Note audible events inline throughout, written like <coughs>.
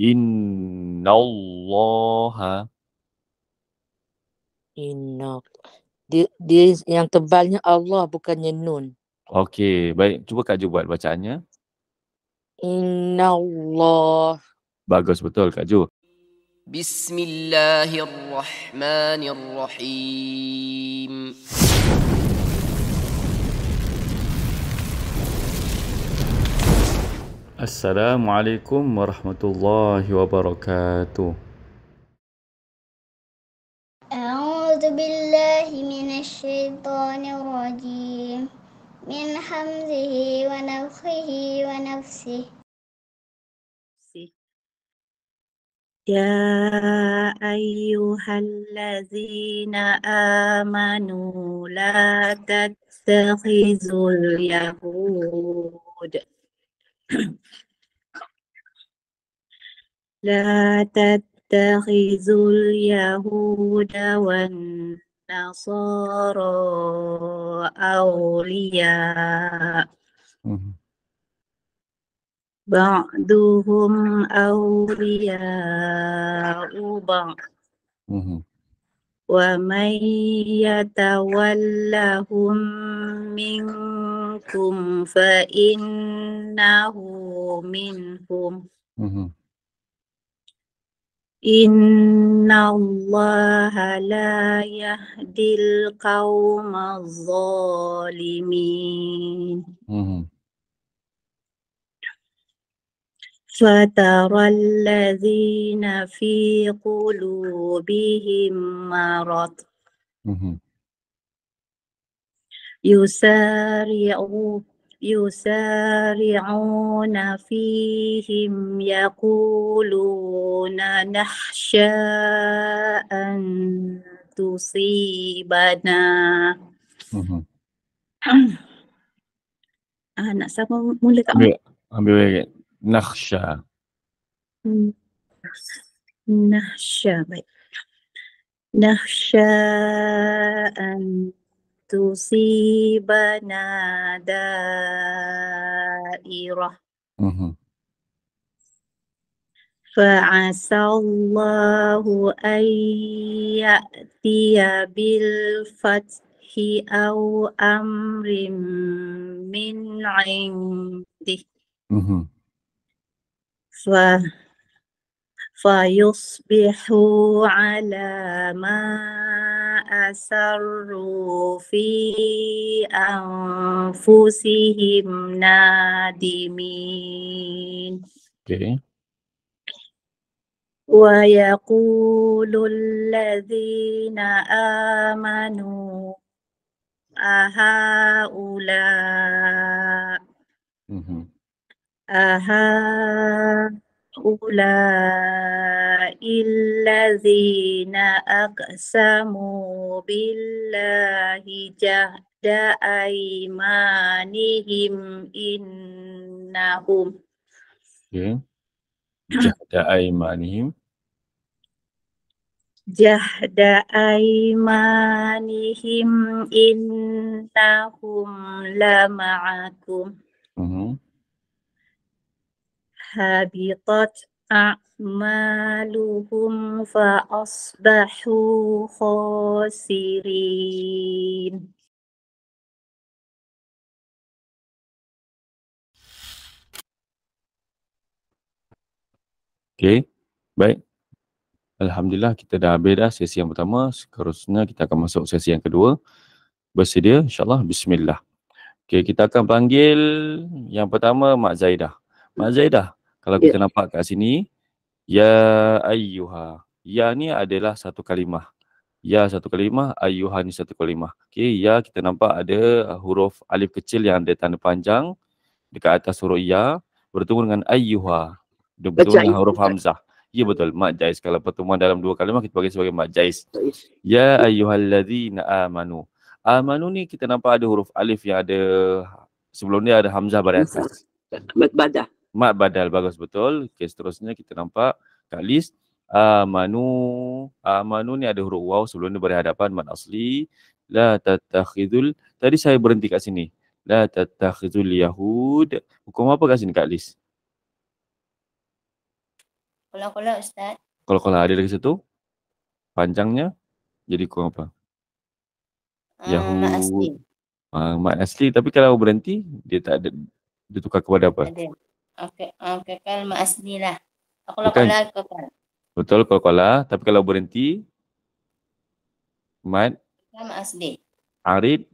Inna Allah. Inna. Dia, dia yang tebalnya Allah bukannya Nun. Okey, baik. Cuba Kak Ju buat bacaannya. Inna Allah. Bagus betul Kak Ju. Bismillahirrahmanirrahim. السلام عليكم ورحمة الله وبركاته أعوذ بالله من الشيطان الرجيم من حمزه ونفخه ونفسه يا أيها الذين آمنوا لا تتخذوا اليهود <coughs> لا تتخذوا اليهود والنصارى أولياء بعضهم أولياء بعض ومن يتولهم منكم منكم فإنه منكم إن الله لا يهدي القوم الظالمين فترى الذين في قلوبهم مرض يسارعون يسارعون فيهم يقولون نحشى أن تصيبنا <clears throat> أنا آه، نعم، سأقولك نخشى نخشى طيب. نخشى أن تصيبنا دائرة فعسى الله أن يأتي بالفتح أو أمر من عنده ف... فيصبحوا على ما أسروا في أنفسهم نادمين okay. ويقول الذين آمنوا أهؤلاء mm -hmm. أهؤلاء أولئك الذين أقسموا بالله جهد أيمانهم إنهم جهد أيمانهم جهد أيمانهم إنهم لمعكم habitat a'maluhum fa asbahu khasirin Okay, baik. Alhamdulillah kita dah habis dah sesi yang pertama. Seterusnya kita akan masuk sesi yang kedua. Bersedia insyaAllah. Bismillah. Okay, kita akan panggil yang pertama Mak Zaidah. Mak Zaidah, kalau ya. kita nampak kat sini Ya ayyuha Ya ni adalah satu kalimah Ya satu kalimah, ayyuha ni satu kalimah Okay, ya kita nampak ada huruf alif kecil yang ada tanda panjang Dekat atas huruf ya Bertemu dengan ayyuha Bertemu dengan huruf hamzah Ya betul, Mak jais. Kalau pertemuan dalam dua kalimah kita panggil sebagai mak jais. Ya ayyuhalladzina amanu Amanu ni kita nampak ada huruf alif yang ada Sebelum ni ada hamzah pada atas Badah mat badal bagus betul. Okey seterusnya kita nampak kat list amanu amanu ni ada huruf waw sebelum ni berhadapan mat asli la tatakhidul tadi saya berhenti kat sini la tatakhidul yahud hukum apa kat sini kat list kolak-kolak ustaz kolak-kolak ada lagi satu panjangnya jadi hukum apa um, yahud mat asli. Uh, mat asli tapi kalau berhenti dia tak ada dia tukar kepada apa ada. Okay, okay kalau maasni lah. Aku lah kala aku kal. Betul kalau kala, lah. tapi kalau berhenti mat maasni. Arid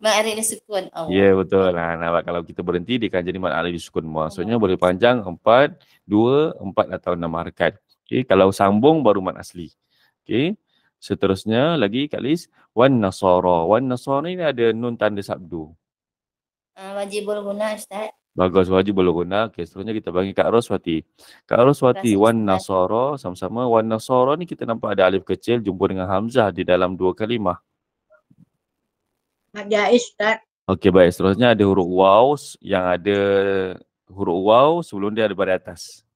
Ma'arid sukun. Oh. Ya, yeah, betul. Nah, nampak kalau kita berhenti, dia akan jadi ma'arid sukun. Maksudnya boleh panjang empat, dua, empat atau enam harikat. Okay, kalau sambung baru mat asli. Okay. Seterusnya lagi Kak Liz. Wan nasara. Wan nasara ni ada nun tanda sabdu. Uh, ah, wajibul guna Ustaz. Bagus wajib belum guna. Okay, seterusnya kita bagi Kak Roswati. Kak Roswati, Wan Nasoro sama-sama. Wan Nasoro ni kita nampak ada alif kecil jumpa dengan Hamzah di dalam dua kalimah. Ada Ustaz. Okey baik, seterusnya ada huruf waw yang ada huruf waw sebelum dia ada pada atas.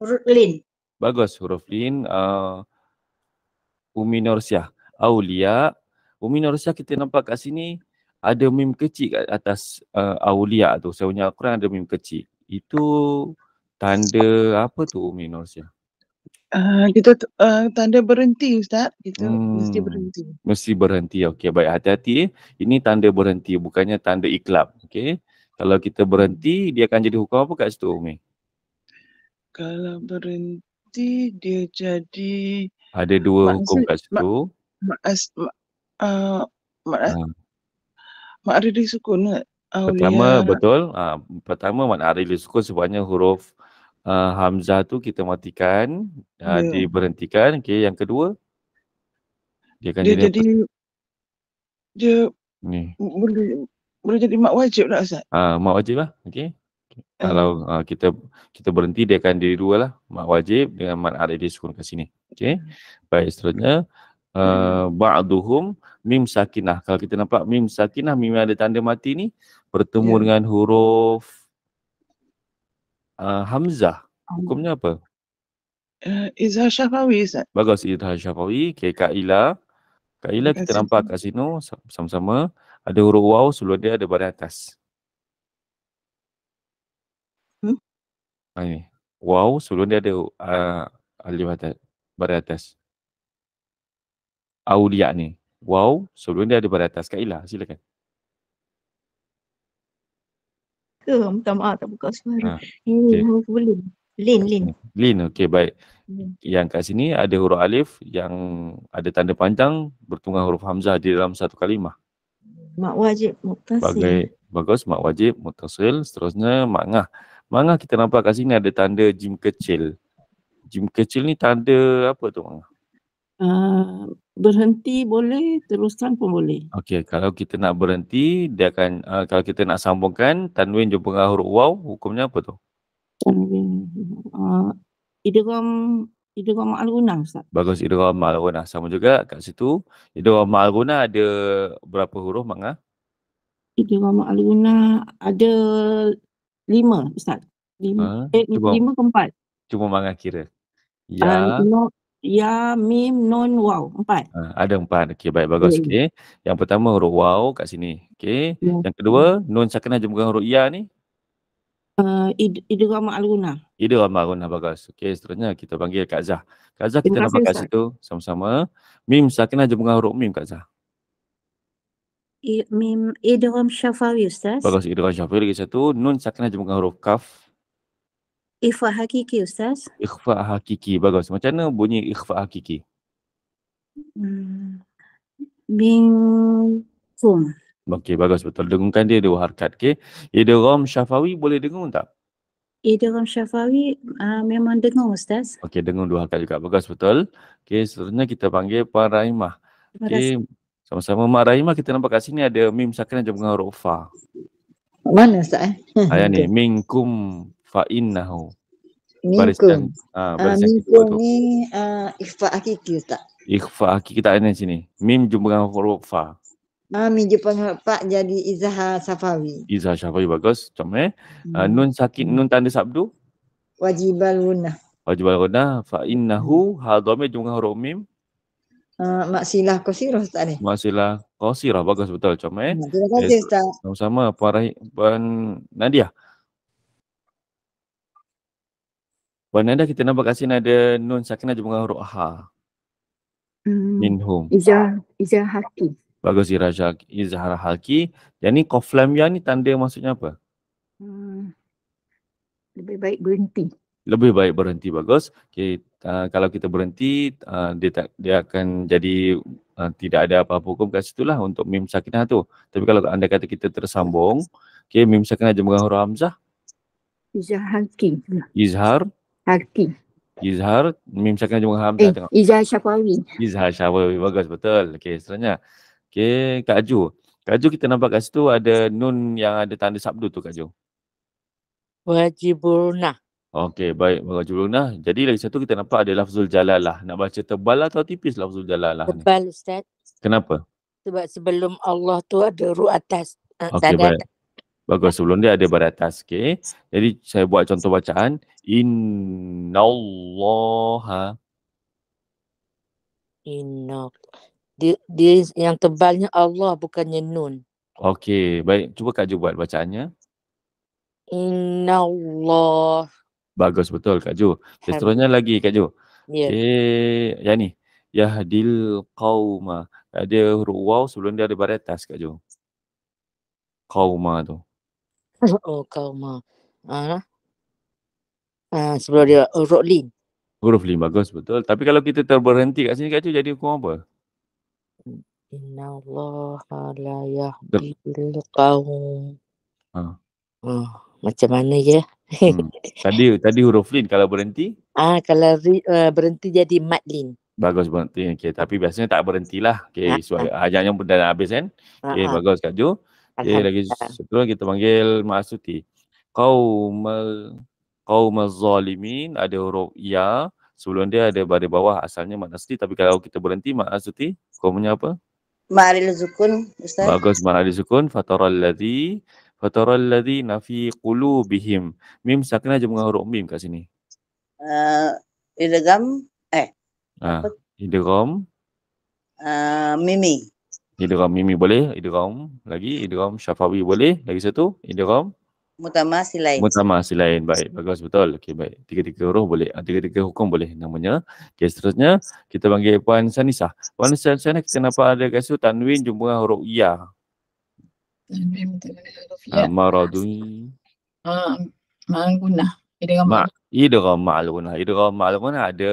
Huruf lin. Bagus, huruf lin. Uh, Umi Norsyah. Aulia. Umi Norsyah kita nampak kat sini ada mim kecil kat atas uh, Aulia tu. Saya punya Al-Quran ada mim kecil. Itu tanda apa tu Umi Norsia? Uh, ah, kita uh, tanda berhenti Ustaz. Kita hmm, mesti berhenti. Mesti berhenti. Okey baik hati-hati. Eh. Ini tanda berhenti bukannya tanda iklab. Okey. Kalau kita berhenti dia akan jadi hukum apa kat situ Umi? Kalau berhenti dia jadi ada dua maksud, hukum kat situ. Ma- ma- ma- uh, ma- uh. Mak Arili Sukun Aulia. Pertama betul ha, Pertama Mak Arili Sukun sebabnya huruf uh, Hamzah tu kita matikan uh, Diberhentikan okay, Yang kedua Dia, dia jadi, jadi Dia Ni. Boleh, boleh jadi mak wajib lah Ustaz ha, Mak wajib lah okay. Kalau uh, kita kita berhenti dia akan jadi dua lah Mak wajib dengan mak arif dia sukun ke sini Okay Baik seterusnya Hmm. Eh, ba'duhum mim sakinah. Kalau kita nampak mim sakinah, mim ada tanda mati ni bertemu yeah. dengan huruf uh, hamzah. Hukumnya apa? Uh, izhar syafawi, Bagus, izhar syafawi. Okay, Kak Ila. Kak Ila, kita nampak kat sini oh, sama-sama. Ada huruf waw, sebelum dia ada badan atas. Hmm? Ha, ini. Waw, sebelum dia ada uh, alif atas. Barat atas awliya ni. Wow, sebelum dia ada pada atas. Kak Ilah, silakan. Ke, minta maaf tak buka suara. Ah, Ini ha, okay. Lin, Lin. Lin, okey baik. Lin. Yang kat sini ada huruf alif yang ada tanda panjang bertunggang huruf hamzah di dalam satu kalimah. Mak wajib muktasil. Bagai, bagus, mak wajib muktasil. Seterusnya, mak ngah. Mak ngah kita nampak kat sini ada tanda jim kecil. Jim kecil ni tanda apa tu mak ngah? Uh, Berhenti boleh, teruskan pun boleh. Okey, kalau kita nak berhenti, dia akan uh, kalau kita nak sambungkan tanwin jumpa dengan huruf waw, hukumnya apa tu? Tanwin uh, idgham idgham al-gunnah ustaz. Bagus idgham al-gunnah. Sama juga kat situ idgham al-gunnah ada berapa huruf mangga? Idgham al-gunnah ada lima ustaz. Lima. Uh, eh, cuba, lima ke empat? Cuma mangga kira. Ya. Uh, ya mim nun waw empat ha, ada empat okey baik bagus Okay. yang pertama huruf waw kat sini okey ya. yang kedua nun sakinah jumpa huruf ya ni uh, eh, idgham alguna idgham alguna bagus okey seterusnya kita panggil kak zah kak zah kita nampak kat situ sama-sama mim sakinah jumpa huruf mim kak zah I, mim idgham syafawi ustaz bagus idgham syafawi lagi satu nun sakinah jumpa huruf kaf Ikhfa hakiki Ustaz. Ikhfa hakiki. Bagus. Macam mana bunyi ikhfa hakiki? Hmm. Bingkum. Okey, bagus. Betul. Dengungkan dia dua harkat. Okey. Idrom syafawi boleh dengung tak? Idrom syafawi uh, memang dengung Ustaz. Okey, dengung dua harkat juga. Bagus. Betul. Okey, seterusnya kita panggil Puan Rahimah. Okey. Sama-sama Mak Rahimah kita nampak kat sini ada mim sakinah jumpa dengan rufa. Mana Ustaz? Ayah eh? ni, <laughs> okay. mingkum fa innahu barisan ah uh, barisan uh, kedua tu ni uh, ikhfa hakiki ustaz ikhfa hakiki tak ada sini mim jumpa dengan huruf fa Ah, mi Jepang Pak jadi Izah Safawi. Izah Safawi bagus. Macam eh? Ah, hmm. Uh, nun sakit nun tanda sabdu. Wajibal guna. Wajibal guna. Fa innahu hal dome jumlah huruf mim. Uh, maksilah kosirah tak ni? Maksilah kosirah bagus betul macam eh. Terima kasih Ustaz. Sama-sama Puan Rahim, Puan Nadia. Pernah dah kita nampak kat ada Nun Sakinah jumpa dengan huruf Ha. Hmm. Minhum. Izzah, Izzah Haki. Bagus Iraja Izhar Haki. Jadi Qoflam Ya ni tanda maksudnya apa? Hmm. Lebih baik berhenti. Lebih baik berhenti bagus. Okay. Uh, kalau kita berhenti uh, dia tak, dia akan jadi uh, tidak ada apa-apa hukum kat situ lah untuk mim sakinah tu. Tapi kalau anda kata kita tersambung, okay, mim sakinah jumpa dengan huruf Hamzah. Izhar Haki. Izhar. Harti. Izhar, Mim cakap jumpa Hamzah eh, tengok. Izhar Syafawi. Izhar Syafawi, bagus betul. Okey, seterusnya. Okey, Kak Ju. Kak Ju kita nampak kat situ ada nun yang ada tanda sabdu tu Kak Ju. Wajibunah. Okey, baik. Wajibunah. Jadi lagi satu kita nampak ada lafzul jalalah. Nak baca tebal atau tipis lafzul jalalah tebal, ni? Tebal Ustaz. Kenapa? Sebab sebelum Allah tu ada ru atas. Eh, Okey, baik. Atas. Bagus sebelum dia ada barat atas okay. Jadi saya buat contoh bacaan Inna Allah Inna dia, dia yang tebalnya Allah bukannya Nun Okey baik cuba Kak Ju buat bacaannya Inna Allah Bagus betul Kak Ju Seterusnya lagi Kak Ju yeah. Okey yang ni Yahdil Qawma Ada huruf waw sebelum dia ada barat atas Kak Ju Qawma tu <laughs> Oh, Kauma. Ha? Uh, ah, sebelum dia, uh, Huruf Rodlin, bagus betul. Tapi kalau kita terberhenti kat sini, Kak Cik, jadi hukum apa? Inna Allah la yahdil qaum. Ha. Ah. Oh, macam mana ya? Hmm. Tadi tadi huruf lin kalau berhenti? Ah uh, kalau ri, uh, berhenti jadi mad lin. Bagus berhenti. Okey, tapi biasanya tak berhentilah. Okey, ha, ha. ajaknya pun dah habis kan? Okey, ha. bagus Kak Jo. Okay, lagi satu kita panggil Mak Asuti. Qaumal Qaumaz Zalimin ada huruf ya. Sebelum dia ada pada bawah asalnya Mak tapi kalau kita berhenti Mak Asuti, qaumnya apa? Ma'aril Zukun, Ustaz. Bagus, Ma'aril Zukun. Fatara alladhi, fatara alladhi nafi qulubihim. Mim, sakinah jumlah huruf mim kat sini. Uh, idegam, eh. Ha, idegam. Uh, mimi idgham mimi boleh idgham lagi idgham syafawi boleh lagi satu idgham mutama silain mutama silain baik bagus betul okay baik tiga-tiga huruf boleh ah, tiga-tiga hukum boleh namanya okey seterusnya kita panggil puan sanisah puan Sanisa kita ada kasu tanwin jumpa huruf ya, ya. Ah, maradun ah manguna idgham ma idgham ma'lunah idgham ma'lunah ada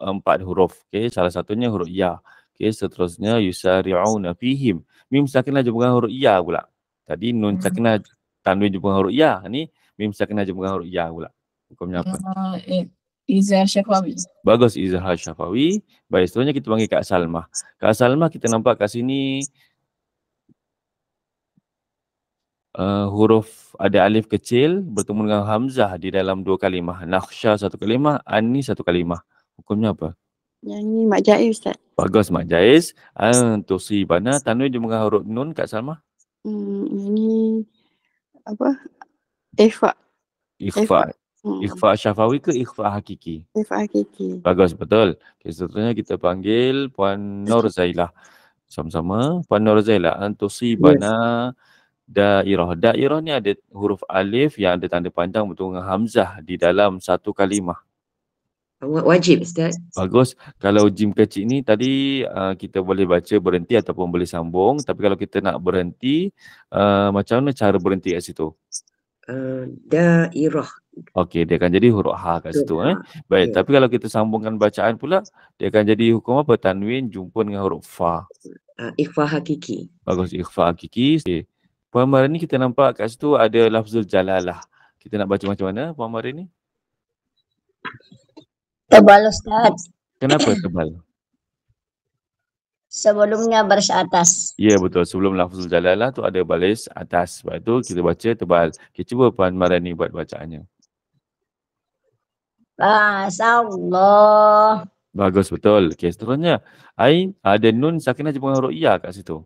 empat huruf okay salah satunya huruf ya Okay, seterusnya yusari'una fihim. Mim sakinah jumpa huruf ya pula. Tadi nun hmm. sakinah tanwin jumpa huruf ya. ini mim sakinah jumpa huruf ya pula. Hukumnya apa? Uh, Syafawi. Bagus Izhar Syafawi. Baik, seterusnya kita panggil Kak Salma. Kak Salma, kita nampak kat sini uh, huruf ada alif kecil bertemu dengan Hamzah di dalam dua kalimah. Naksha satu kalimah, Ani satu kalimah. Hukumnya apa? Uh, Nyanyi Mak Jaiz Ustaz. Bagus Mak Jaiz. Ah uh, tu si bana tanu dia huruf nun Kak Salma. Hmm ini apa? Ifa. Ikhfa. Ikhfa hmm. Syafawi ke ikhfa hakiki? Ikhfa hakiki. Bagus betul. Okay, seterusnya kita panggil Puan Nur Zailah. Sama-sama. Puan Nur Zailah. Antusi ah, bana yes. da'irah. Da'irah ni ada huruf alif yang ada tanda panjang betul dengan hamzah di dalam satu kalimah. Wajib Ustaz. Bagus. Kalau gym kecil ni tadi uh, kita boleh baca berhenti ataupun boleh sambung. Tapi kalau kita nak berhenti, uh, macam mana cara berhenti kat situ? Uh, da'irah. Okey, dia akan jadi huruf ha kat situ. Eh? Ha. Baik, yeah. tapi kalau kita sambungkan bacaan pula, dia akan jadi hukum apa? Tanwin jumpa dengan huruf fa. Uh, ikhfa hakiki. Bagus, ikhfa hakiki. Okay. Puan Mara ni kita nampak kat situ ada lafzul jalalah. Kita nak baca macam mana Puan Mara ni? Tebal Ustaz. Kenapa tebal? Sebelumnya baris atas. Ya betul. Sebelum lafzul jalalah tu ada baris atas. Sebab tu kita baca tebal. Kita cuba Puan Marani buat bacaannya. Masallah. Bagus betul. Okey seterusnya. Ain ada nun sakinah jumpa huruf ya kat situ.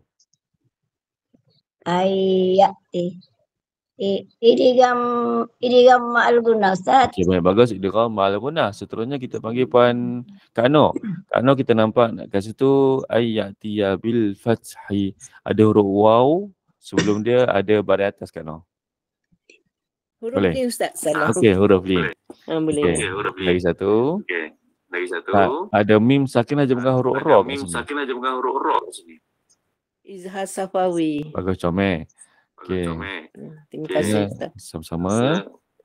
Ayat. Idigam Idigam Ma'al Guna Ustaz okay, baik, Bagus Idigam Ma'al Guna Seterusnya kita panggil Puan Kak Noor Kak Noor kita nampak nak kasih tu Ayatiya Bil Fathi Ada huruf waw Sebelum dia ada barat atas Kak Noor Huruf boleh. ni Ustaz ah, salah Okey huruf ni ah, Boleh okay. huruf ni Lagi satu okay. Lagi satu ha, Ada mim sakin aja bukan huruf roh Mim sakin aja bukan huruf roh Izhar Safawi Bagus comel Okay. Ya, terima kasih okay. Ustaz. Sama-sama.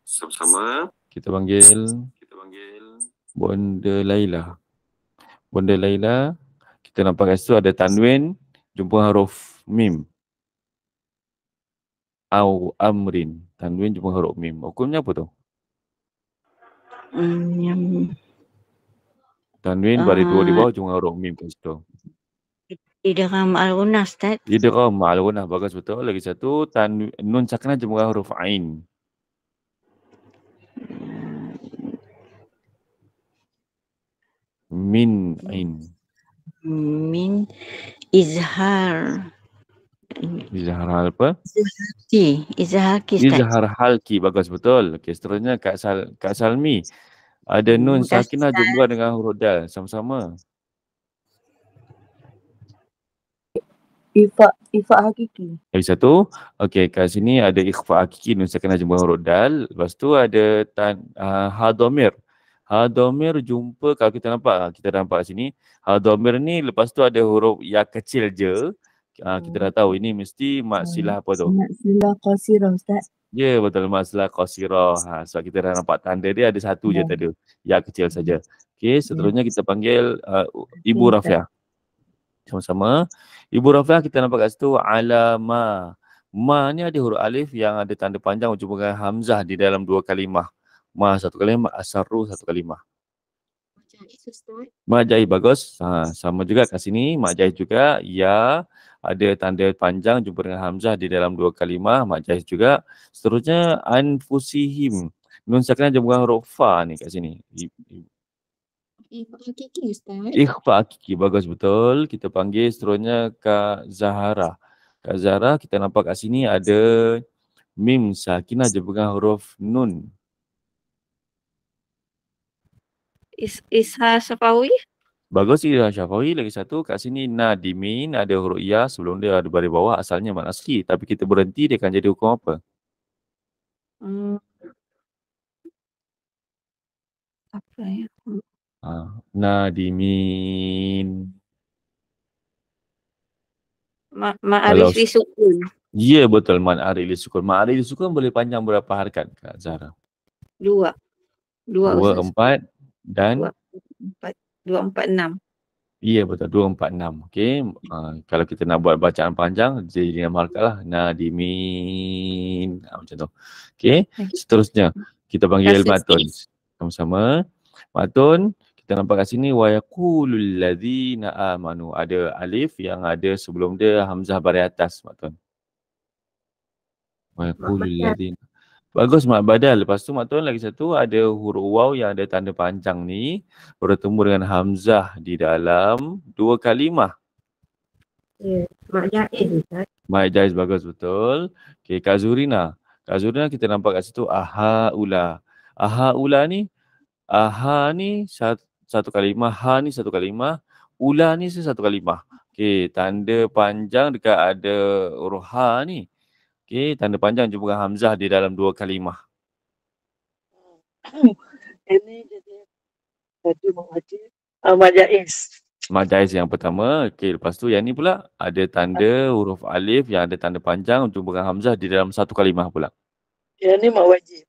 Sama-sama. Kita panggil kita panggil Bonda Laila. Bonda Laila, kita nampak kat situ ada tanwin jumpa huruf mim. Au amrin. Tanwin jumpa huruf mim. Hukumnya apa tu? Hmm, Tanwin uh... baris dua di ah. bawah jumpa huruf mim kat situ. Idram al-Ghunnah Ustaz. Idram al-Ghunnah bagus betul. Lagi satu tan nun sakna jumlah huruf ain. Min ain. Min izhar. Izhar hal apa? Izhar ki. Izhar hal ki bagus betul. Okey seterusnya Kak Sal Kak Salmi. Ada nun sakinah jumlah dengan huruf dal sama-sama. Ifak ifa hakiki. Lagi satu. Okey, kat sini ada ikhfa hakiki kena jumpa huruf dal. Lepas tu ada tan uh, hadomir. Hadomir jumpa kalau kita nampak ah, kita nampak kat sini. Hadomir ni lepas tu ada huruf ya kecil je. Uh, kita dah tahu ini mesti maksilah apa tu? Maksilah qasirah ustaz. Ya yeah, betul maksilah qasirah. Ha, sebab kita dah nampak tanda dia ada satu yeah. je ya. tadi. Ya kecil saja. Okey, ya. seterusnya yeah. kita panggil uh, Ibu okay, Rafiah. Tak sama-sama. Ibu Rafiah kita nampak kat situ alama. Ma ni ada huruf alif yang ada tanda panjang ujung dengan hamzah di dalam dua kalimah. Ma satu kalimah, asarru satu kalimah. Majai bagus. Ha, sama juga kat sini. Majai juga. Ya ada tanda panjang jumpa dengan Hamzah di dalam dua kalimah. Majai juga. Seterusnya anfusihim. Nun sekarang jumpa dengan huruf fa ni kat sini. Ustaz. Ikhfa Akiki, bagus betul. Kita panggil seterusnya Kak Zahara. Kak Zahara, kita nampak kat sini ada Mim Sakinah je pegang huruf Nun. Is Isha Syafawi? Bagus Isha Syafawi. Lagi satu kat sini Nadimin ada huruf Ya sebelum dia ada baris bawah asalnya Mat Asli. Tapi kita berhenti dia akan jadi hukum apa? Hmm. Apa ya? Nadimin. Ma'arif ma disukun. Ya yeah, betul ma'arif disukun. Ma'arif disukun boleh panjang berapa harkat Kak Zahra? Dua. Dua, dua empat dan? Dua empat, dua, empat enam. Ya yeah, betul dua empat enam. Okey, Uh, kalau kita nak buat bacaan panjang jadi dengan markah lah. Nadimin. Ha, macam tu. Okay. Seterusnya kita panggil Matun. Sama-sama. Matun. -sama. Kita nampak kat sini wa yaqulul ladzina amanu ada alif yang ada sebelum dia hamzah bari atas mak tuan. Wa yaqulul ladzina Bagus mak badal. Lepas tu mak tuan lagi satu ada huruf waw yang ada tanda panjang ni bertemu dengan hamzah di dalam dua kalimah. yeah. mak jaiz. Mak jaiz bagus betul. Okey Kak Zurina. Kak Zurina kita nampak kat situ aha ula. Aha ula ni aha ni satu satu kalimah. Ha ni satu kalimah. Ula ni satu kalimah. Okey, tanda panjang dekat ada huruf ha ni. Okey, tanda panjang jumpa dengan hamzah di dalam dua kalimah. Hmm. <coughs> Ini jadi satu uh, majais. Majais yang pertama. Okey, lepas tu yang ni pula ada tanda ah. huruf alif yang ada tanda panjang jumpa dengan hamzah di dalam satu kalimah pula. Yang ni mak wajib.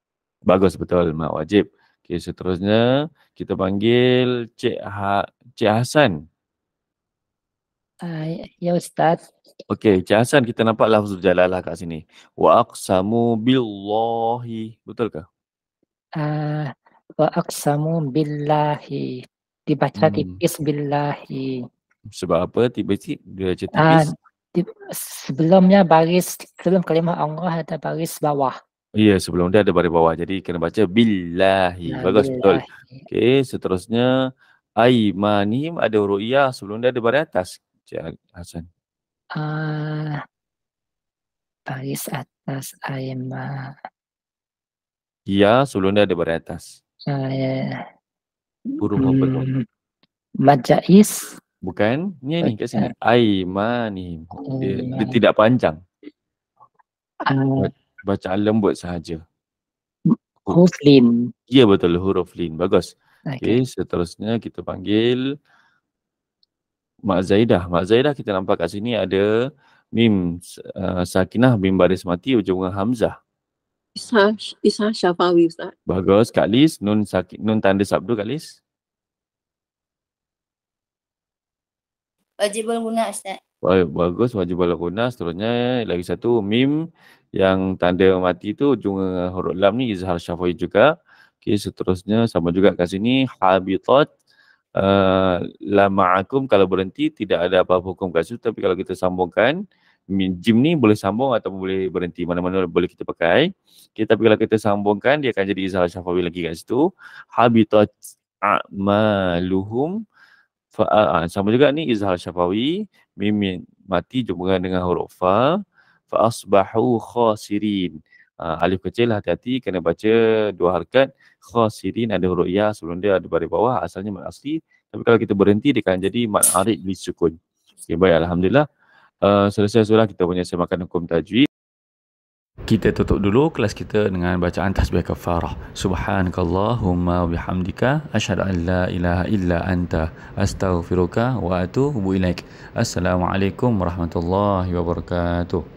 Bagus betul mak wajib. Okey, seterusnya kita panggil Cik ha Cik Hasan. Uh, ya Ustaz. Okey, Cik Hasan kita nampak lafaz jalalah kat sini. Wa aqsamu billahi. Betul ke? Ah, uh, wa aqsamu billahi. Dibaca hmm. tipis billahi. Sebab apa? Tipis dia baca ah, tipis. Uh, sebelumnya baris sebelum kalimah Allah ada baris bawah. Ya, yeah, sebelum dia ada baris bawah. Jadi kena baca billahi. Ya, Bagus billahi. betul. Okey, seterusnya aimanim ada huruf ya sebelum dia ada baris atas. Cik Hasan. Ah. Uh, baris atas aima. Ya, sebelum dia ada baris atas. Ah. Uh, apa tu? Hmm, Majais. Bukan. Ni ni kat sini. Aimanim. Dia, dia tidak panjang. Uh, bacaan lembut sahaja. Huruf lin. Ya betul huruf lin. Bagus. Ah, Okey. okay, seterusnya kita panggil Mak Zaidah. Mak Zaidah kita nampak kat sini ada mim uh, sakinah mim baris mati ujung dengan hamzah. Isha Isha Syafawi Ustaz. Bagus. Kak Lis nun sakit nun tanda sabdu Kak Lis. Wajibul guna Ustaz bagus wajib balakuna seterusnya lagi satu mim yang tanda mati tu ujung eh, huruf lam ni izhar syafawi juga okey seterusnya sama juga kat sini habitat uh, eh, akum kalau berhenti tidak ada apa-apa hukum kat situ tapi kalau kita sambungkan jim ni boleh sambung atau boleh berhenti mana-mana boleh kita pakai okey tapi kalau kita sambungkan dia akan jadi izhar syafawi lagi kat situ habitat a'maluhum Fa'a ah, ah, sama juga ni izhar syafawi mimin mati jumpa dengan huruf fa fa'asbahu khasirin. Uh, alif kecil hati-hati kena baca dua harkat khasirin ada huruf ya sebelum dia ada baris bawah asalnya mat asli tapi kalau kita berhenti dia akan jadi mat arid li sukun. Okay, baik alhamdulillah uh, selesai surah kita punya semakan hukum tajwid kita tutup dulu kelas kita dengan bacaan tasbih kafarah subhanakallahumma bihamdika asyhadu an la ilaha illa anta astaghfiruka wa atubu ilaik assalamualaikum warahmatullahi wabarakatuh